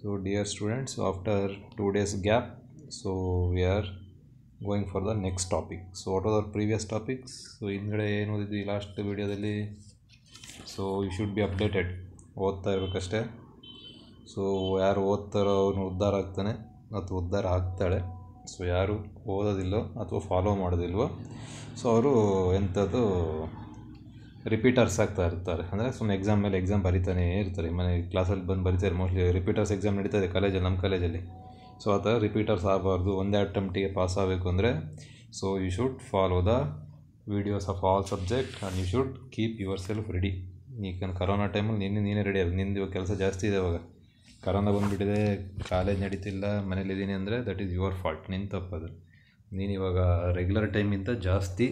So dear students after two days gap so we are going for the next topic so what are the previous topics so ಹಿಂದುಗಡೆ ಏನು ಓದಿದ್ವಿ last ವಿಡಿಯೋದಲ್ಲಿ so you should be updated ಓದ್ತಾ ಇರಬೇಕಷ್ಟೇ so ಯಾರು ಓದ್ತಾರೋ ಅವನು ಉದ್ಧಾರ ಆಗ್ತಾನೆ ಅಥವಾ ಉದ್ಧಾರ ಆಗ್ತಾಳೆ ಸೊ ಯಾರು ಓದೋದಿಲ್ವೋ ಅಥವಾ ಫಾಲೋ ಮಾಡೋದಿಲ್ವೋ ಸೊ ಅವರು ಎಂಥದ್ದು ರಿಪೀಟರ್ಸ್ ಆಗ್ತಾ ಇರ್ತಾರೆ ಅಂದರೆ ಸುಮ್ಮನೆ ಎಕ್ಸಾಮ್ ಮೇಲೆ ಎಕ್ಸಾಮ್ ಬರೀತಾನೆ ಇರ್ತಾರೆ ಮನೆ ಕ್ಲಾಸಲ್ಲಿ ಬಂದು ಬರಿತಾರೆ ಮೋಸ್ಟ್ಲಿ ರಿಪೀಟರ್ಸ್ ಎಕ್ಸಾಮ್ ಇದೆ ಕಾಲೇಜಲ್ಲಿ ನಮ್ಮ ಕಾಲೇಜಲ್ಲಿ ಸೊ ಆ ಥರ ರಿಪೀಟರ್ಸ್ ಆಗಬಾರ್ದು ಒಂದೇ ಅಟೆಂಪ್ಟಿಗೆ ಪಾಸ್ ಆಗಬೇಕು ಅಂದರೆ so you should follow the videos of all subject and you should keep yourself ready ಯಾಕಂದ್ರೆ ಕರೋನಾ ಟೈಮಲ್ಲಿ ನಿನ್ನೆ ನೀನೇ ರೆಡಿ ಆಗಿ ನಿಂದು ಇವಾಗ ಕೆಲಸ ಜಾಸ್ತಿ ಇದೆ ಇವಾಗ ಕರೋನಾ ಬಂದುಬಿಟ್ಟಿದೆ ಕಾಲೇಜ್ ನಡೀತಿಲ್ಲ ಮನೇಲಿದ್ದೀನಿ ಅಂದರೆ ದಟ್ ಈಸ್ ಯುವರ್ ಫಾಲ್ಟ್ ನಿನ್ನ ತಪ್ಪದು ನೀನು ಇವಾಗ ರೆಗ್ಯುಲರ್ ಟೈಮಿಂದ ಜಾಸ್ತಿ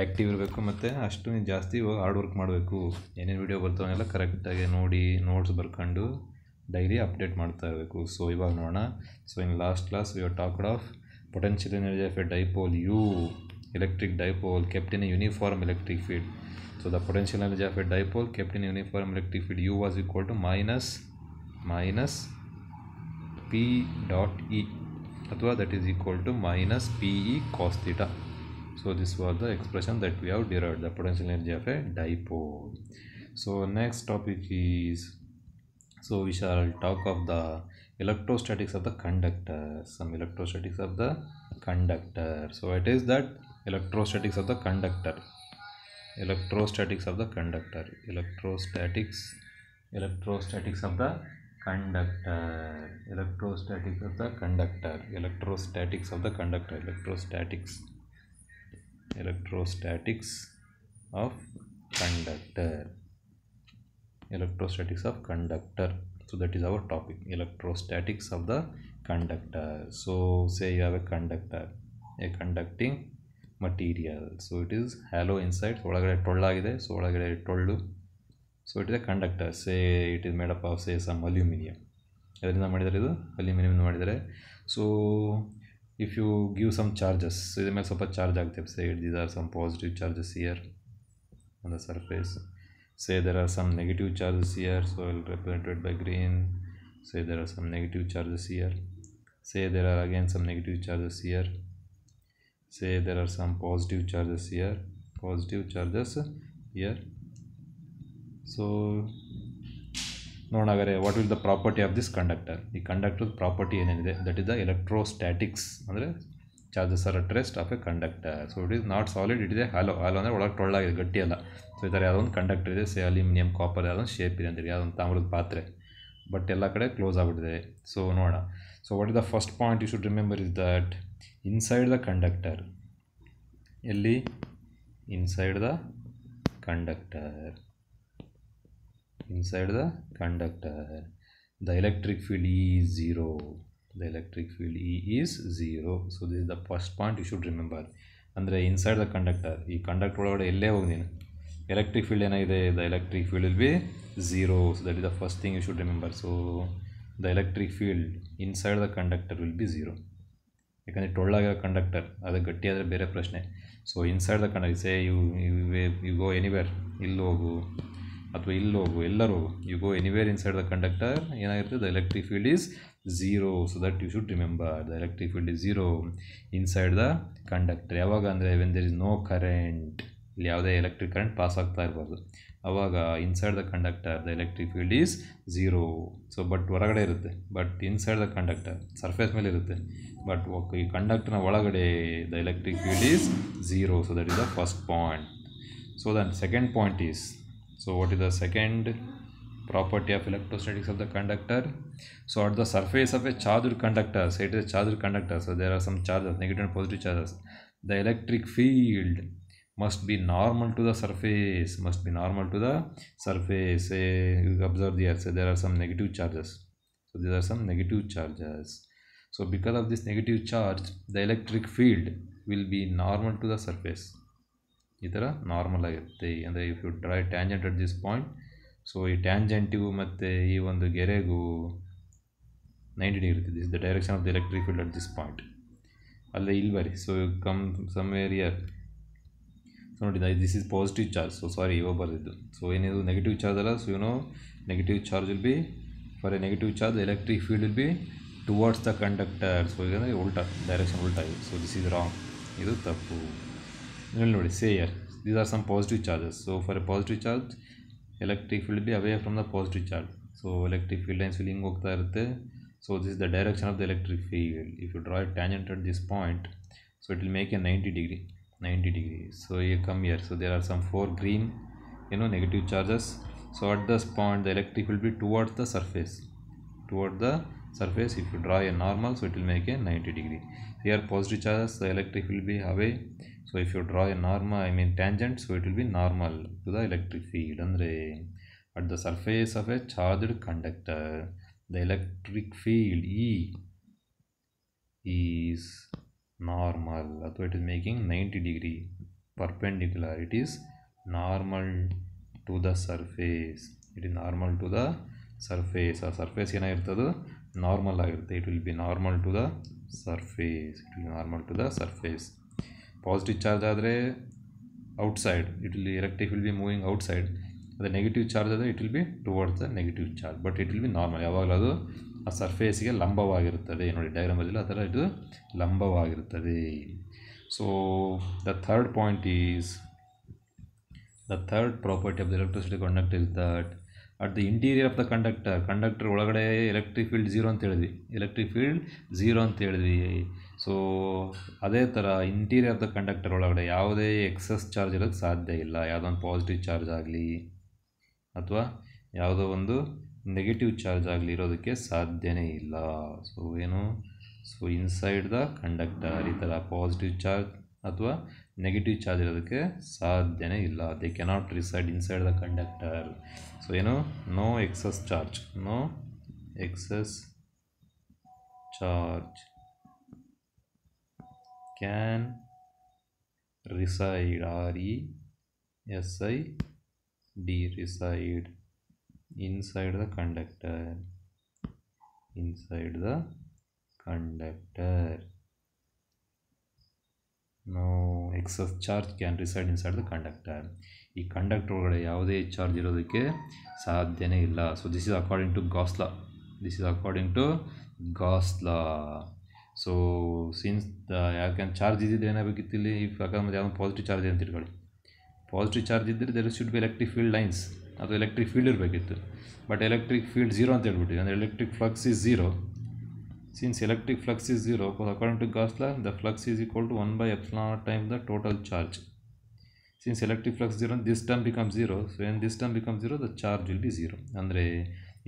ಆ್ಯಕ್ಟಿವ್ ಇರಬೇಕು ಮತ್ತು ಅಷ್ಟು ನೀನು ಜಾಸ್ತಿ ಇವಾಗ ಹಾರ್ಡ್ ವರ್ಕ್ ಮಾಡಬೇಕು ಏನೇನು ವೀಡಿಯೋ ಬರ್ತಾವನ್ನೆಲ್ಲ ಕರೆಕ್ಟಾಗಿ ನೋಡಿ ನೋಟ್ಸ್ ಬರ್ಕೊಂಡು ಡೈಲಿ ಅಪ್ಡೇಟ್ ಮಾಡ್ತಾ ಇರಬೇಕು ಸೊ ಇವಾಗ ನೋಡೋಣ so in last class we are talked of potential energy of a dipole U electric dipole kept in uniform electric field so the potential energy of a dipole kept in uniform electric field U was equal to minus minus P dot E ಅಥವಾ that is equal to minus P E cos So this was the expression that we have derived the potential energy of a dipole. So next topic is so we shall talk of the electrostatics of the conductor. Some electrostatics of the conductor. So it is that electrostatics of the conductor. Electrostatics of the conductor. Electrostatics. Electrostatics of the conductor electrostatics of the conductor electrostatics of the conductor electrostatics electrostatics of conductor electrostatics of conductor so that is our topic electrostatics of the conductor so say you have a conductor a conducting material so it is hollow ಒಳಗಡೆ ಟೊಳ್ಳಾಗಿದೆ so ಒಳಗಡೆ ಟೊಳ್ಳು so it is a conductor say it is made up of say some aluminium ಇದರಿಂದ ಮಾಡಿದ್ದಾರೆ ಇದು aluminium ಮಾಡಿದರೆ so if you give some charges so ಇದ್ರ ಮೇಲೆ ಸ್ವಲ್ಪ ಚಾರ್ಜ್ ಆಗ್ತೇವೆ say these are some positive charges here on the surface say there are some negative charges here so I'll represent it by green say there are some negative charges here say there are again some negative charges here say there are some positive charges here positive charges here so ನೋಡೋಣ what will the property of this conductor ಈ conductor property ಏನೇನಿದೆ that is the electrostatics ಅಂದರೆ charges are at of a conductor so it is not solid it ಇದೆ hollow ಹಾಲೋ ಅಂದರೆ ಒಳಗೆ ಟೊಳ್ಳಾಗಿದೆ ಗಟ್ಟಿಯಲ್ಲ so ಈ ಥರ ಯಾವುದೊಂದು ಕಂಡಕ್ಟರ್ ಇದೆ ಸೇ ಅಲ್ಯೂಮಿನಿಯಂ ಕಾಪರ್ ಯಾವುದೊಂದು ಶೇಪ್ ಇದೆ ಅಂದರೆ ಯಾವುದೊಂದು ತಾಮ್ರದ ಪಾತ್ರೆ ಬಟ್ ಎಲ್ಲ ಕಡೆ ಕ್ಲೋಸ್ ಆಗಿಬಿಟ್ಟಿದೆ ಸೊ ನೋಡೋಣ so what is the first point you should remember is that inside the conductor ಎಲ್ಲಿ inside the conductor inside the conductor the electric field E is 0 the electric field E is 0 so this is the first point you should remember ಅಂದರೆ inside the conductor ಈ conductor ಒಳಗಡೆ ಎಲ್ಲೇ ಹೋಗಿದ್ದೀನಿ electric field ಏನಾಗಿದೆ the electric field will be zero so that is the first thing you should remember so the electric field inside the conductor will be zero ಯಾಕಂದರೆ ಟೊಳ್ಳಾಗ conductor ಅದು ಗಟ್ಟಿಯಾದರೆ ಬೇರೆ ಪ್ರಶ್ನೆ so inside the conductor say you you way you go anywhere ಇಲ್ಲಿ ಹೋಗು ಅಥವಾ ಇಲ್ಲಿ ಹೋಗು ಎಲ್ಲರೂ you go anywhere side the conductor ಏನಾಗಿರ್ತದೆ the electric field is zero so that you should remember the electric field is zero inside the conductor ಯಾವಾಗ ಅಂದರೆ when there is no current ಇಲ್ಲಿ ಯಾವುದೇ ಎಲೆಕ್ಟ್ರಿಕ್ ಕರೆಂಟ್ ಪಾಸ್ ಆಗ್ತಾ ಇರ್ಬೋದು ಅವಾಗ inside the conductor the electric field is zero so but ಹೊರಗಡೆ ಇರುತ್ತೆ but inside the conductor surface ಮೇಲೆ ಇರುತ್ತೆ ಬಟ್ ಈ ಕಂಡಕ್ಟರ್ನ ಒಳಗಡೆ the electric field is zero so that is the first point so Dhan second point is so what is the second property of electrostatics of the conductor so at the surface of a charged conductor say it is a charged conductor so there are some charges negative and positive charges the electric field must be normal to the surface must be normal to the surface say you observe the earth say there are some negative charges so these are some negative charges so because of this negative charge the electric field will be normal to the surface ಈ ಥರ normal ಆಗಿರುತ್ತೆ ಅಂದರೆ if you draw tangent at this point so ಈ ಟ್ಯಾಂಜೆಂಟಿಗೂ ಮತ್ತು ಈ ಒಂದು ಗೆರೆಗೂ ninety degree this the direction of the electric field at this point ಅಲ್ಲೇ ಇಲ್ಲಿ ಬರಿ so come some area so ನೋಡಿ this is positive charge so sorry ಇವಾಗ ಬರೆದಿದ್ದು ಸೊ ಏನಿದು ನೆಗೆಟಿವ್ ಚಾರ್ಜ್ ಅಲ್ಲ so no negative charge will be for a negative charge electric field will be towards the conductor so ಇದಂದರೆ ಉಲ್ಟಾ direction ಉಲ್ಟಾ ಇದೆ so this is wrong ಇದು ತಪ್ಪು Now Say here, these are some positive charges. So for a positive charge, electric field will be away from the positive charge. So electric field lines will ಹೋಗ್ತಾ ಇರುತ್ತೆ so this is the direction of the electric field if you draw a tangent at this point so it will make a 90 degree 90 degree so you come here so there are some four green you know negative charges so at this point the electric will be towards the surface toward the surface if you draw a normal so it will make a 90 degree here positive charges the electric will be away so if you draw a normal, I mean tangent, so it will be normal to the electric field. Andre, at the surface of a charged conductor, the electric field E is normal. That's why it is making 90 degree perpendicular. It is normal to the surface. It is normal to the surface. Or surface ಏನಾಗಿರ್ತದೆ normal ಆಗಿರುತ್ತೆ it will be normal to the surface it will normal to the positive charge ಆದರೆ outside it will electric will be moving outside ಅದು negative charge ಆದರೆ it will be towards the negative charge but it will be normal ಯಾವಾಗಲೂ ಅದು ಆ ಸರ್ಫೇಸ್ಗೆ ಲಂಬವಾಗಿರುತ್ತದೆ ನೋಡಿ ಡಯಾಗ್ರಾಮಲ್ಲಿ ಆ ಥರ ಇದು ಲಂಬವಾಗಿರುತ್ತದೆ so the third point is the third property of the electricity conductor is that at the interior of the conductor conductor ಒಳಗಡೆ ಎಲೆಕ್ಟ್ರಿಕ್ ಫೀಲ್ಡ್ ಝೀರೋ ಅಂತ ಹೇಳಿದ್ವಿ ಎಲೆಕ್ಟ್ರಿಕ್ ಫೀಲ್ಡ್ ಝೀರೋ ಅಂತ ಹೇಳಿದ್ವಿ ಸೊ ಅದೇ ಥರ ಇಂಟೀರಿಯರ್ ದ ಕಂಡಕ್ಟರ್ ಒಳಗಡೆ ಯಾವುದೇ excess charge ಇರೋಕ್ಕೆ ಸಾಧ್ಯ ಇಲ್ಲ ಯಾವುದೋ ಒಂದು ಪಾಸಿಟಿವ್ ಚಾರ್ಜ್ ಆಗಲಿ ಅಥವಾ ಯಾವುದೋ ಒಂದು ನೆಗೆಟಿವ್ ಚಾರ್ಜ್ ಆಗಲಿ ಇರೋದಕ್ಕೆ ಸಾಧ್ಯವೇ ಇಲ್ಲ ಸೊ ಏನು ಸೊ ಇನ್ಸೈಡ್ ದ ಕಂಡಕ್ಟರ್ ಈ ಥರ ಪಾಸಿಟಿವ್ ಚಾರ್ಜ್ ಅಥವಾ ನೆಗೆಟಿವ್ ಚಾರ್ಜ್ ಇರೋದಕ್ಕೆ ಸಾಧ್ಯವೇ ಇಲ್ಲ they cannot reside inside the conductor so ಏನು no excess charge no excess charge can reside r e s i d reside inside the conductor inside the conductor now excess charge can reside inside the conductor ಈ conductor ಒಳಗಡೆ ಯಾವುದೇ charge ಇರೋದಕ್ಕೆ ಸಾಧ್ಯನೇ ಇಲ್ಲ so this is according to Gauss law this is according to Gauss law so since या चारजेनाली if या positive charge अंत पॉजिटिव चार्जे there should be electric field line अथवा एलेक्ट्रिक फील्डि बट एलेक्ट्रिक फील जीरो अंतर electric flux is zero since electric flux is zero according to Gauss law the flux is equal to one by epsilon time the total charge since electric flux zero this term become zero so and this term become zero the charge will be zero are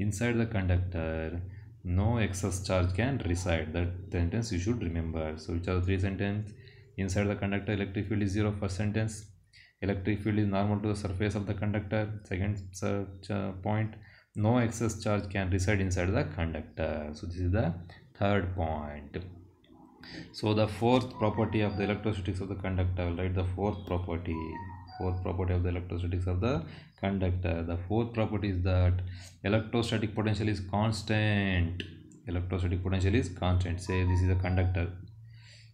in the conductor no excess charge can reside that sentence you should remember so which are three sentence inside the conductor electric field is zero first sentence electric field is normal to the surface of the conductor second such, uh, point no excess charge can reside inside the conductor so this is the third point so the fourth property of the electrostatics of the conductor I'll write the fourth property fourth property of the electrostatics of the conductor the fourth property is that electrostatic potential is constant electrostatic potential is constant say this is a conductor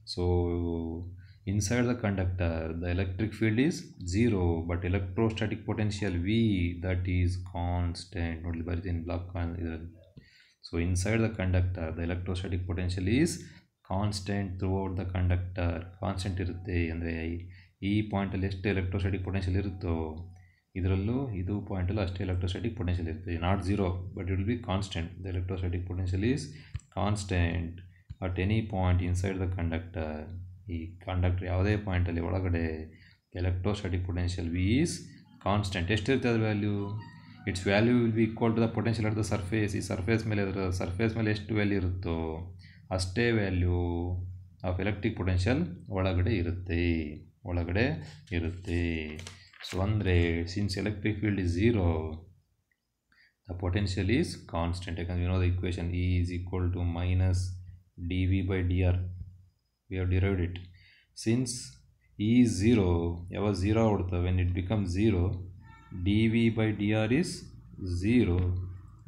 so inside the conductor the electric field is zero but electrostatic potential v that is constant only by in block so inside the conductor the electrostatic potential is constant throughout the conductor. constant constant the ಈ ಪಾಯಿಂಟಲ್ಲಿ ಎಷ್ಟು ಎಲೆಕ್ಟ್ರೋಸ್ಟಿಕ್ potential ಇರುತ್ತೋ ಇದರಲ್ಲೂ ಇದು ಪಾಯಿಂಟಲ್ಲೂ ಅಷ್ಟೇ electrostatic potential ಇರುತ್ತೆ not zero but it will be constant the electrostatic potential is constant at any point inside the conductor ಈ conductor ಯಾವುದೇ ಪಾಯಿಂಟಲ್ಲಿ ಒಳಗಡೆ electrostatic potential V is constant ಎಷ್ಟಿರುತ್ತೆ ಅದ್ರ value it's value will be equal to the potential at the surface ಈ surface ಮೇಲೆ ಅದರ surface ಮೇಲೆ ಎಷ್ಟು ವ್ಯಾಲ್ಯೂ ಇರುತ್ತೋ ಅಷ್ಟೇ ವ್ಯಾಲ್ಯೂ ಆಫ್ ಎಲೆಕ್ಟ್ರಿಕ್ ಪೊಟೆನ್ಷಿಯಲ್ ಒಳಗಡೆ ಇರುತ್ತೆ ಒಳಗಡೆ ಇರುತ್ತೆ ಸೊ ಅಂದರೆ since electric field is zero the potential is constant ಯಾಕಂದರೆ we know the equation E is equal to minus d V by d r we have derived it since E zero ಯಾವಾಗ ಝೀರೋ ಹೊಡ್ತಾ when it become zero d V by d r is zero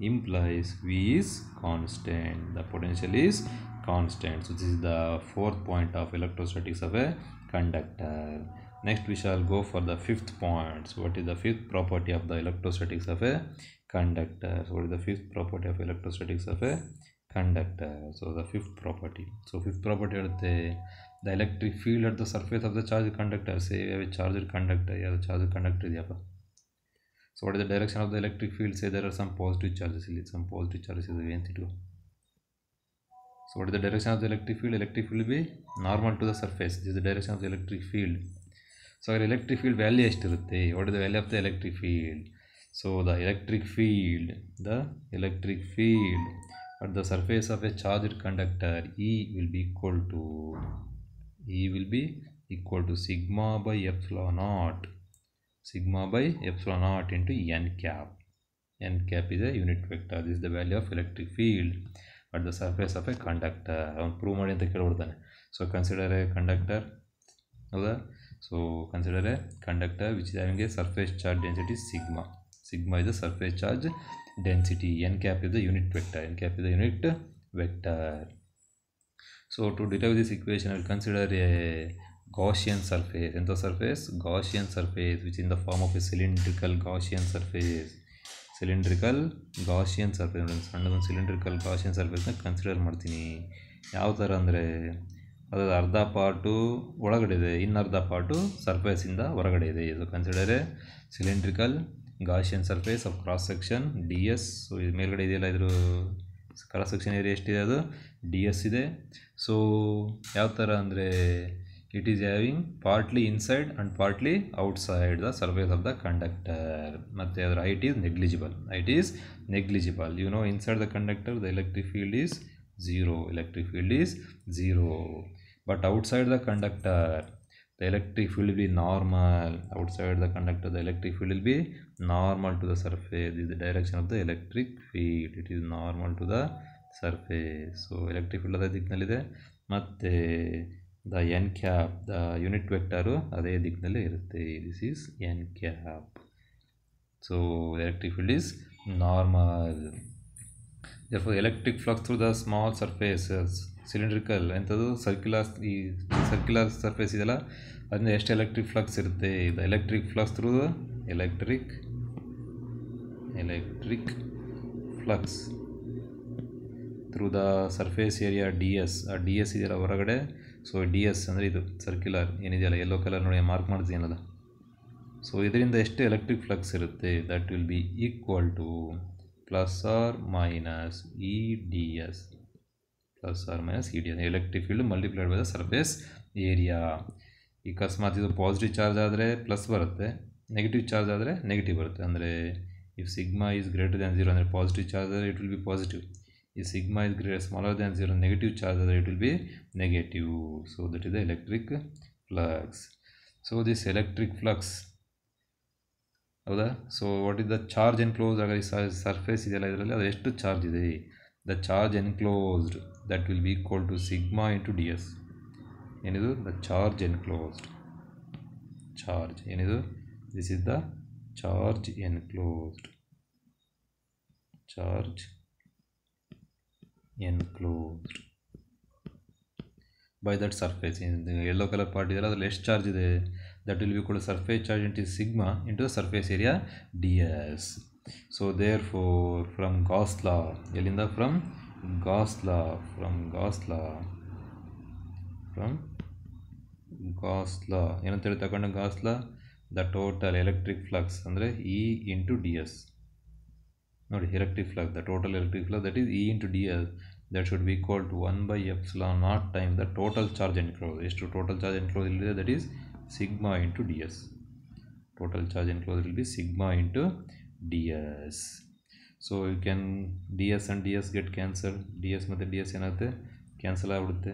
implies V is constant. The potential is constant. So this is the fourth point of electrostatics of a conductor next we shall go for the fifth points what is the fifth property of the electrostatics of a conductor so what is the fifth property of electrostatics of a conductor so the fifth property so fifth property the the electric field at the surface of the charged conductor say we have a charged conductor here the charged conductor here so what is the direction of the electric field say there are some positive charges some positive charges is the so what is the direction of the electric field? Electric field will be normal to the surface. This is the direction of the electric field. So our electric field value is What is the value of the electric field? So the electric field, the electric field at the surface of a charged conductor E will be equal to E will be equal to sigma by epsilon naught sigma by epsilon naught into n cap n cap is a unit vector this is the value of electric field at the surface of a conductor avan um, prove madi anta kelbidtane so consider a conductor alla so consider a conductor which is having a surface charge density sigma sigma is the surface charge density And cap is the unit vector And cap is the unit vector so to derive this equation i will consider a gaussian surface in the surface gaussian surface which is in the form of a cylindrical gaussian surface cylindrical Gaussian surface ನೋಡಿ ಸಣ್ಣದೊಂದು cylindrical Gaussian ಸರ್ಫೇಸ್ನ consider ಮಾಡ್ತೀನಿ ಯಾವ ಥರ ಅಂದರೆ ಅದರ ಅರ್ಧ part ಒಳಗಡೆ ಇದೆ ಇನ್ನರ್ಧ ಪಾರ್ಟು ಸರ್ಫೇಸಿಂದ ಹೊರಗಡೆ ಇದೆ ಇದು consider cylindrical Gaussian surface of cross section d s so ಇದು ಮೇಲ್ಗಡೆ ಇದೆಯಲ್ಲ ಇದ್ರ ಕ್ರಾಸ್ ಸೆಕ್ಷನ್ ಏರಿಯಾ ಎಷ್ಟಿದೆ ಅದು ಡಿ ಎಸ್ ಇದೆ ಸೊ ಯಾವ ಥರ ಅಂದರೆ it is having partly inside and partly outside the surface of the conductor ಮತ್ತೆ ಅದರ height is negligible it is negligible you know inside the conductor the electric field is zero electric field is zero but outside the conductor the electric field will be normal outside the conductor the electric field will be normal to the surface this is the direction of the electric field it is normal to the surface so electric field ಅದರ ದಿಕ್ಕಿನಲ್ಲಿದೆ matte the n cap the unit vector ಅದೇ ದಿಕ್ಕಿನಲ್ಲಿ ಇರುತ್ತೆ this is n cap so electric field is normal therefore electric flux through the small surface cylindrical ಎಂಥದ್ದು circular ಈ circular surface ಇದೆಯಲ್ಲ ಅದರಿಂದ ಎಷ್ಟು ಎಲೆಕ್ಟ್ರಿಕ್ ಫ್ಲಕ್ಸ್ ಇರುತ್ತೆ the electric flux through electric electric flux through the surface area d s ಆ d s ಇದೆಯಲ್ಲ ಹೊರಗಡೆ so d s ಅಂದರೆ ಇದು ಸರ್ಕ್ಯುಲರ್ ಏನಿದೆಯಲ್ಲ ಯೆಲ್ಲೋ ಕಲರ್ ನೋಡಿ ಮಾರ್ಕ್ ಮಾಡಿದ್ದೀನಲ್ಲ ಸೊ ಇದರಿಂದ ಎಷ್ಟು ಎಲೆಕ್ಟ್ರಿಕ್ ಫ್ಲಕ್ಸ್ ಇರುತ್ತೆ that will be equal to plus or minus E d s plus or minus E d s electric field multiplied by the surface area ಈ ಅಕಸ್ಮಾತ್ ಇದು positive charge ಆದರೆ plus ಬರುತ್ತೆ negative charge ಆದರೆ negative ಬರುತ್ತೆ ಅಂದರೆ if sigma is greater than zero ಅಂದರೆ positive charge ಆದರೆ it will be positive sigma is greater or smaller than zero negative charge it will be negative so that is the electric flux so this electric flux so what is the charge enclosed surface the charge the charge enclosed that will be equal to sigma into ds the charge enclosed charge this is the charge enclosed charge enclosed by that surface yellow colour part ಇದೆಯಲ್ಲ ಅದರಲ್ಲಿ ಎಷ್ಟು charge ಇದೆ that will be ಕೂಡ surface charge into sigma into the surface area d s so therefore from Gauss law ಎಲ್ಲಿಂದ from Gauss law from Gauss law from Gauss law ಏನಂತೇಳಿ ತಗೊಂಡು Gauss law the total electric flux ಅಂದರೆ E into d s not electric flux the total electric flux that is E into dS that should be equal to 1 by epsilon naught times the total charge enclosed is to total charge enclosed that is sigma into ds total charge enclosed will be sigma into ds so you can ds and ds get cancelled ds ಮತ್ತೆ ds ಏನಾಗುತ್ತೆ cancel out.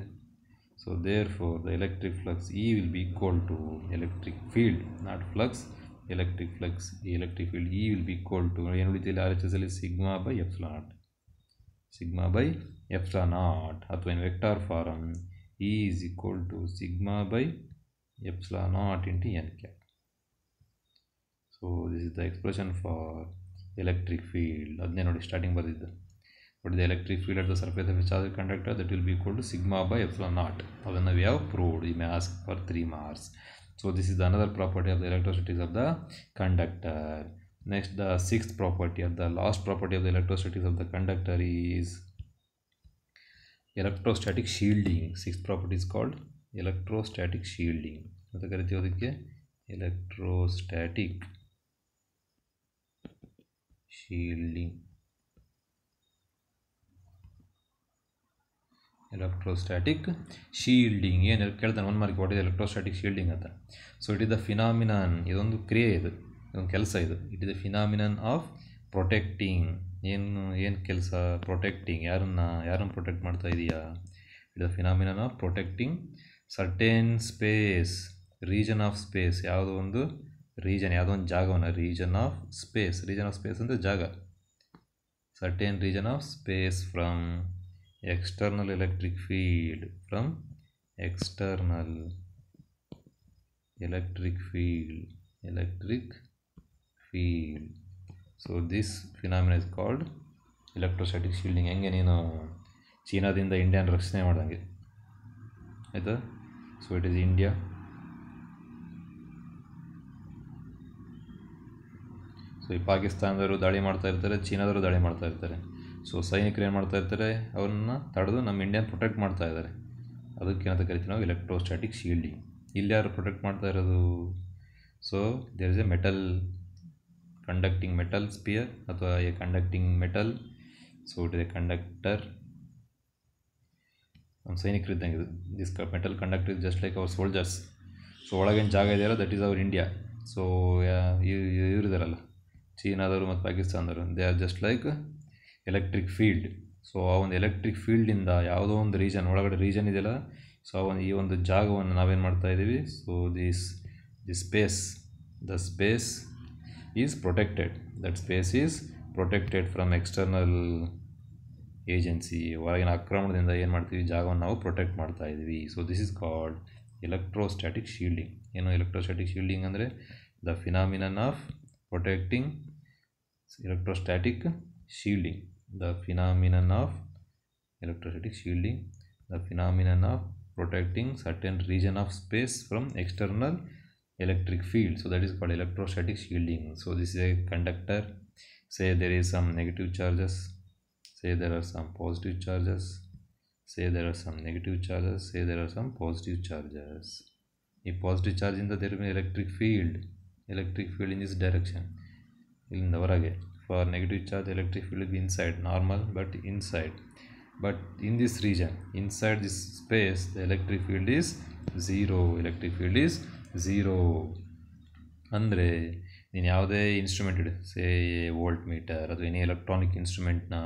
so therefore the electric flux E will be equal to electric field not flux electric flux electric field E will be equal to RHSL is sigma by epsilon naught sigma by epsilon naught at when vector form E is equal to sigma by epsilon naught into n cap so this is the expression for electric field not starting but but the electric field at the surface of a charged conductor that will be equal to sigma by epsilon naught when we have proved you may ask for three marks so this is another property of the electrostatics of the conductor. Next, the sixth property or the last property of the electrostatics of the conductor is electrostatic shielding. Sixth property is called electrostatic shielding. Electrostatic shielding. Electrostatic shielding ಏನು ಕೇಳ್ತಾನೆ one mark what is electrostatic shielding ಅಂತ so it is the phenomenon ಇದೊಂದು ಕ್ರಿಯೆ ಇದು ಇದೊಂದು ಕೆಲಸ ಇದು it is the phenomenon of protecting ಏನು ಏನು ಕೆಲಸ ಪ್ರೊಟೆಕ್ಟಿಂಗ್ ಯಾರನ್ನ ಯಾರನ್ನು ಪ್ರೊಟೆಕ್ಟ್ ಮಾಡ್ತಾ ಇದೆಯಾ it the phenomenon of protecting certain space region of space ಯಾವುದೋ ಒಂದು ರೀಜನ್ ಯಾವುದೋ ಒಂದು ಜಾಗವನ್ನು region of space region of space ಅಂದರೆ ಜಾಗ certain region of space from external electric field from external electric field electric field so this phenomenon is called electrostatic shielding ಹೆಂಗೆ ನೀನು ಚೀನಾದಿಂದ ಇಂಡಿಯಾನ ರಕ್ಷಣೆ ಮಾಡ್ದಂಗೆ ಆಯಿತಾ so it is India so ಈ ಪಾಕಿಸ್ತಾನದವರು ದಾಳಿ ಮಾಡ್ತಾ ಇರ್ತಾರೆ ಚೀನಾದವರು ದಾಳಿ ಮಾಡ್ತಾ ಇರ್ತಾರೆ ಸೊ ಸೈನಿಕರು ಏನು ಮಾಡ್ತಾ ಇರ್ತಾರೆ ಅವರನ್ನು ತಡೆದು ನಮ್ಮ ಇಂಡಿಯಾನ ಪ್ರೊಟೆಕ್ಟ್ ಮಾಡ್ತಾ ಇದ್ದಾರೆ ಅದಕ್ಕೆ ಏನಂತ ಕರಿತೀವಿ ನಾವು ಎಲೆಕ್ಟ್ರೋಸ್ಟ್ಯಾಟಿಕ್ ಶೀಲ್ಡಿಂಗ್ ಇಲ್ಲಿ ಯಾರು ಪ್ರೊಟೆಕ್ಟ್ ಮಾಡ್ತಾ ಇರೋದು so there is a metal conducting metal sphere ಅಥವಾ a conducting metal so it is a conductor ನಮ್ಮ ಸೈನಿಕರು ಇದ್ದಂಗೆ ಇದು this metal conductor is just like our soldiers so ಒಳಗೇನು ಜಾಗ ಇದೆಯಲ್ಲ that is our India so ಇದ್ದಾರಲ್ಲ ಚೀನಾದವರು ಮತ್ತು ಪಾಕಿಸ್ತಾನದವರು they are just like electric field so ಆ ಒಂದು ಎಲೆಕ್ಟ್ರಿಕ್ ಫೀಲ್ಡಿಂದ ಯಾವುದೋ ಒಂದು ರೀಜನ್ ಒಳಗಡೆ ರೀಜನ್ ಇದೆಯಲ್ಲ ಸೊ ಆ ಒಂದು ಈ ಒಂದು ಜಾಗವನ್ನು ನಾವೇನು ಮಾಡ್ತಾ ಇದ್ದೀವಿ so this the space the space is protected that space is protected from external agency ಹೊರಗಿನ ಆಕ್ರಮಣದಿಂದ ಏನು ಮಾಡ್ತೀವಿ ಜಾಗವನ್ನು ನಾವು ಪ್ರೊಟೆಕ್ಟ್ ಮಾಡ್ತಾ ಇದ್ದೀವಿ so this is called electrostatic shielding ಏನು ಎಲೆಕ್ಟ್ರೋಸ್ಟ್ಯಾಟಿಕ್ ಶೀಲ್ಡಿಂಗ್ ಅಂದರೆ the phenomenon of protecting electrostatic shielding the phenomenon of electrostatic shielding the phenomenon of protecting certain region of space from external electric field so that is called electrostatic shielding so this is a conductor say there is some negative charges say there are some positive charges say there are some negative charges say there are some positive charges if positive charge in the there will be electric field electric field in this direction ಇಲ್ಲಿ again for negative charge electric field will be inside normal but but in this this region inside this space the electric field is 0 electric field is 0 ಅಂದರೆ ನೀನು ಯಾವುದೇ instrument ಇಡು ಸೇ volt meter ಅದು ಏನೇ electronic ಇನ್ಸ್ಟ್ರೂಮೆಂಟ್ನ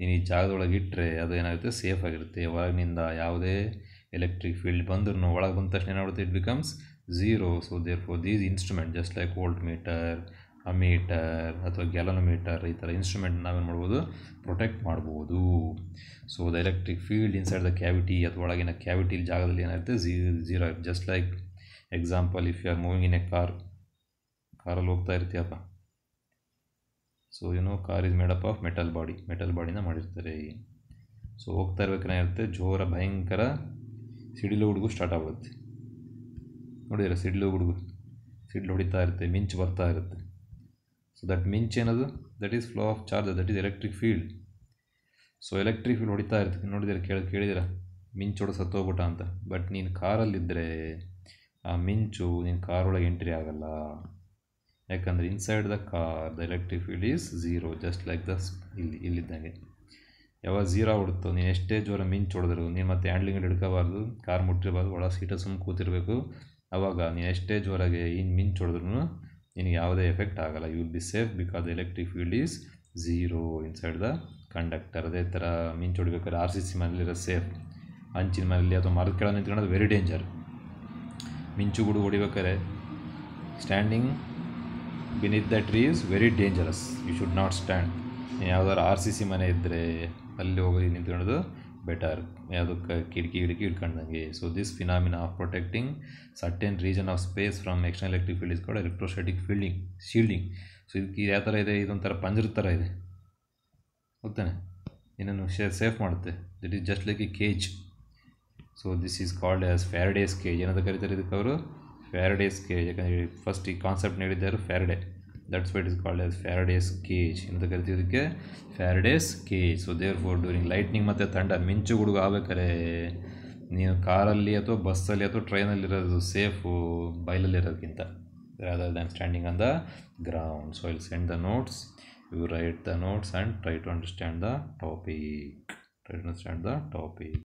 ನೀನು ಈ ಜಾಗದೊಳಗೆ ಇಟ್ಟರೆ ಅದು ಏನಾಗುತ್ತೆ ಸೇಫ್ ಆಗಿರುತ್ತೆ ಒಳಗಿನಿಂದ ಯಾವುದೇ ಎಲೆಕ್ಟ್ರಿಕ್ ಫೀಲ್ಡ್ ಬಂದ್ರೂ ಒಳಗೆ ಬಂದ ತಕ್ಷಣ ಏನಾಗುತ್ತೆ it becomes zero so therefore these instrument just like voltmeter ammeter ಅಥವಾ ಗ್ಯಾಲನೋಮೀಟರ್ ಈ ಥರ ಇನ್ಸ್ಟ್ರೂಮೆಂಟ್ ನಾವೇನು ಮಾಡ್ಬೋದು ಪ್ರೊಟೆಕ್ಟ್ ಮಾಡ್ಬೋದು so the electric field inside the cavity ಅಥವಾ ಒಳಗಿನ ಕ್ಯಾವಿಟಿ ಜಾಗದಲ್ಲಿ ಏನಾಗುತ್ತೆ ಝೀ zero just like example if you are moving in a car ಕಾರಲ್ಲಿ ಹೋಗ್ತಾ ಇರ್ತೀಯಪ್ಪ so no car is made up of metal body metal ಬಾಡಿನ ಮಾಡಿರ್ತಾರೆ ಸೊ ಹೋಗ್ತಾ ಇರ್ಬೇಕಾಗಿರುತ್ತೆ ಜೋರ ಭಯಂಕರ ಸಿಡಿಲು ಹುಡುಗು ಸ್ಟಾರ್ಟ್ ಆಗುತ್ತೆ ನೋಡಿದ್ರೆ ಸಿಡಿಲು ಹುಡುಗು ಸಿಡ್ಲು ಹೊಡಿತಾ ಇರುತ್ತೆ ಮಿಂಚು ಬರ್ತಾ ಇರುತ್ತೆ ಸೊ ದಟ್ ಮಿಂಚ್ ಏನದು that is flow of charge that is electric field so electric field ಹೊಡಿತಾ ಇರ್ತೀವಿ ನೋಡಿದಿರ ಕೇಳಿ ಕೇಳಿದಿರ ಮಿಂಚು ಸತ್ತು ಸತ್ತೋಗ್ಬಿಟ್ಟ ಅಂತ ಬಟ್ ನೀನು ಕಾರಲ್ಲಿದ್ದರೆ ಆ ಮಿಂಚು ನೀನು ಕಾರೊಳಗೆ ಎಂಟ್ರಿ ಆಗಲ್ಲ ಯಾಕಂದರೆ inside the car the electric field is zero just like the ಇಲ್ಲಿ ಇಲ್ಲಿದ್ದಂಗೆ ಯಾವಾಗ ಝೀರೋ ಹೊಡ್ತು ನೀನು ಎಷ್ಟೇ ಜೋರ ಮಿಂಚು ಹೊಡೆದ್ರು ನೀನು ಮತ್ತೆ ಹ್ಯಾಂಡ್ಲಿಂಗ್ ಹಿಡ್ಕೋಬಾರ್ದು ಕಾರ್ ಮುಟ್ಟಿರಬಾರ್ದು ಒಳ ಸೀಟ ಸುಮ್ಮನೆ ಕೂತಿರಬೇಕು ಆವಾಗ ನೀನು ಎಷ್ಟೇ ಜೋರಾಗಿ ಇನ್ನು ಮಿಂಚು ಹೊಡೆದ್ರು ನಿನಗೆ ಯಾವುದೇ ಎಫೆಕ್ಟ್ ಆಗಲ್ಲ you will be safe because electric field is zero inside the conductor ಅದೇ ಥರ ಮಿಂಚು ಹೊಡಿಬೇಕಾದ್ರೆ ಆರ್ ಸಿ ಸಿ ಮನೇಲಿರೋ ಸೇಫ್ ಹಂಚಿನ ಮನೇಲಿ ಅಥವಾ ಮರದ ಕೆಳ ನಿಂತ್ಕೊಳ್ಳೋದು ವೆರಿ ಡೇಂಜರ್ ಮಿಂಚುಗೂಡು ಹೊಡಿಬೇಕಾದ್ರೆ standing beneath the tree is very dangerous you should not stand ಯಾವುದಾದ್ರು ಆರ್ ಸಿ ಸಿ ಮನೆ ಇದ್ದರೆ ಅಲ್ಲಿ ಹೋಗಿ ನಿಂತ್ಕೊಳ್ಳೋದು ಬೆಟರ್ ಯಾವುದಕ್ಕೆ ಕಿಟಕಿ ಹಿಡಿಕಿ ಇಟ್ಕೊಂಡಂಗೆ so this phenomena of protecting certain region of space from external electric field is ಕೂಡ ಎಲೆಕ್ಟ್ರೋಸ್ಟಾಟಿಕ್ ಫೀಲ್ಡಿಂಗ್ ಶೀಲ್ಡಿಂಗ್ ಸೊ ಇದಕ್ಕೆ ಯಾವ ಥರ ಇದೆ ಇದೊಂಥರ ಪಂಜರ್ ಥರ ಇದೆ ಹೋಗ್ತಾನೆ ಏನೇನು ಶೇ ಸೇಫ್ ಮಾಡುತ್ತೆ that is just like a cage so this is called as Faraday's cage ಏನಂತ ಕರೀತಾರೆ ಇದಕ್ಕೆ ಅವರು ಫ್ಯಾರಡೇಸ್ ಕೇಜ್ ಯಾಕಂದರೆ ಫಸ್ಟ್ ಈ ಕಾನ್ಸೆಪ್ಟ್ ನೀಡಿದ್ದರು Faraday that's why it is called as Faraday's cage in ಅಂತ ಕರಿತೀವಿ Faraday's cage so therefore during lightning ಮತ್ತು ಥಂಡ ಮಿಂಚು ಗುಡುಗು ಆಗ್ಬೇಕಾರೆ bus, ಕಾರಲ್ಲಿ ಅಥವಾ ಬಸ್ಸಲ್ಲಿ ಅಥವಾ ಟ್ರೈನಲ್ಲಿ safe bail ಬೈಲಲ್ಲಿ kinta, rather than standing on the ground so i'll send the notes you write the notes and try to understand the topic try to understand the topic